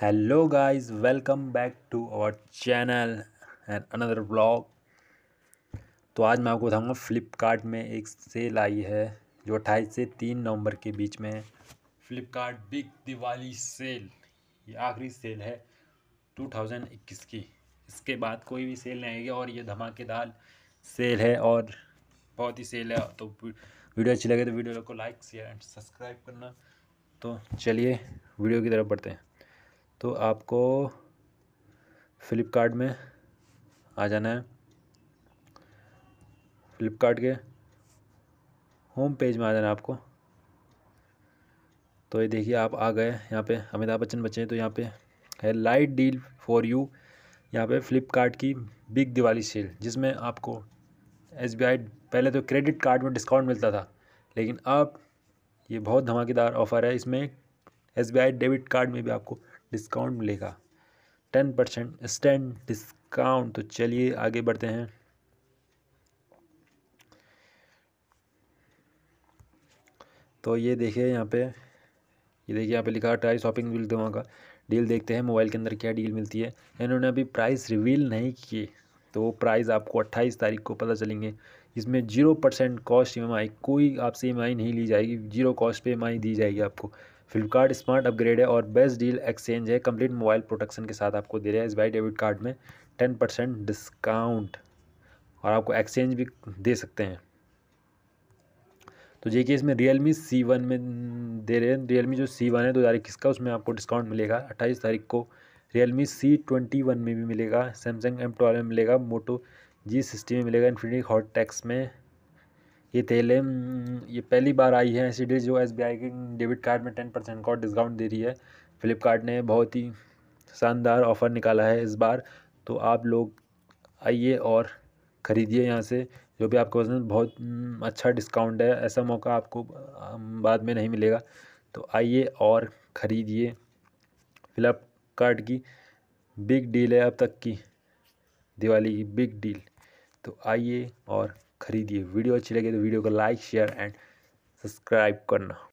hello guys welcome back to our channel and another blog तो आज मैं आपको बताऊंगा फ्लिपकार्ट में एक सेल आई है जो अट्ठाईस से तीन नवंबर के बीच में है फ्लिपकार्ट बिग दिवाली सेल ये आखिरी सेल है 2021 की इसके बाद कोई भी सेल नहीं आएगी और ये धमाकेदार सेल है और बहुत ही सेल है तो वीडियो अच्छी लगे तो वीडियो को लाइक शेयर एंड सब्सक्राइब करना तो चलिए वीडियो की तरफ बढ़ते हैं तो आपको फ़्लिपकार्ट में आ जाना है फ़्लिपकार्ट के होम पेज में आ जाना है आपको तो ये देखिए आप आ गए यहाँ पे अमिताभ बच्चन बचे हैं तो यहाँ पे है लाइट डील फॉर यू यहाँ पे फ़्लिपकार्ट की बिग दिवाली सेल जिसमें आपको एस पहले तो क्रेडिट कार्ड में डिस्काउंट मिलता था लेकिन अब ये बहुत धमाकेदार ऑफ़र है इसमें एस डेबिट कार्ड में भी आपको डिस्काउंट मिलेगा टेन परसेंट स्टैंड डिस्काउंट तो चलिए आगे बढ़ते हैं तो ये देखिए यहाँ पे ये देखिए यहाँ पे लिखा है ट्राई शॉपिंग बिल दवा का डील देखते हैं मोबाइल के अंदर क्या डील मिलती है इन्होंने अभी प्राइस रिवील नहीं किए तो वो प्राइस आपको 28 तारीख को पता चलेंगे इसमें जीरो परसेंट कॉस्ट ई कोई आपसे ई नहीं ली जाएगी जीरो कॉस्ट पे ई दी जाएगी आपको फ्लिपकार्ट स्मार्ट अपग्रेड है और बेस्ट डील एक्सचेंज है कंप्लीट मोबाइल प्रोटेक्शन के साथ आपको दे रहा है इस बाई डेबिट कार्ड में टेन परसेंट डिस्काउंट और आपको एक्सचेंज भी दे सकते हैं तो देखिए इसमें रियल मी सी वन में दे रहे हैं रियल मी जो सी वन है दो हज़ार इक्कीस का उसमें आपको डिस्काउंट मिलेगा अट्ठाईस तारीख को Realme C twenty one में भी मिलेगा सैमसंग एम ट्वेल्व में मिलेगा मोटो जी सिक्सटी में मिलेगा इन्फिनिटी हॉट टैक्स में ये तेल है ये पहली बार आई है ऐसी डील जो एस बी आई के डेबिट कार्ड में टेन परसेंट का डिस्काउंट दे रही है फ्लिपकार्ट ने बहुत ही शानदार ऑफ़र निकाला है इस बार तो आप लोग आइए और ख़रीदिए यहाँ से जो भी आपके पसंद बहुत अच्छा डिस्काउंट है ऐसा मौका आपको बाद में नहीं मिलेगा तो आइए और ख़रीदिए फ्लिपकार्ट की बिग डील है अब तक की दिवाली की बिग डील तो आइए और ख़रीदिए वीडियो अच्छी लगे तो वीडियो को लाइक शेयर एंड सब्सक्राइब करना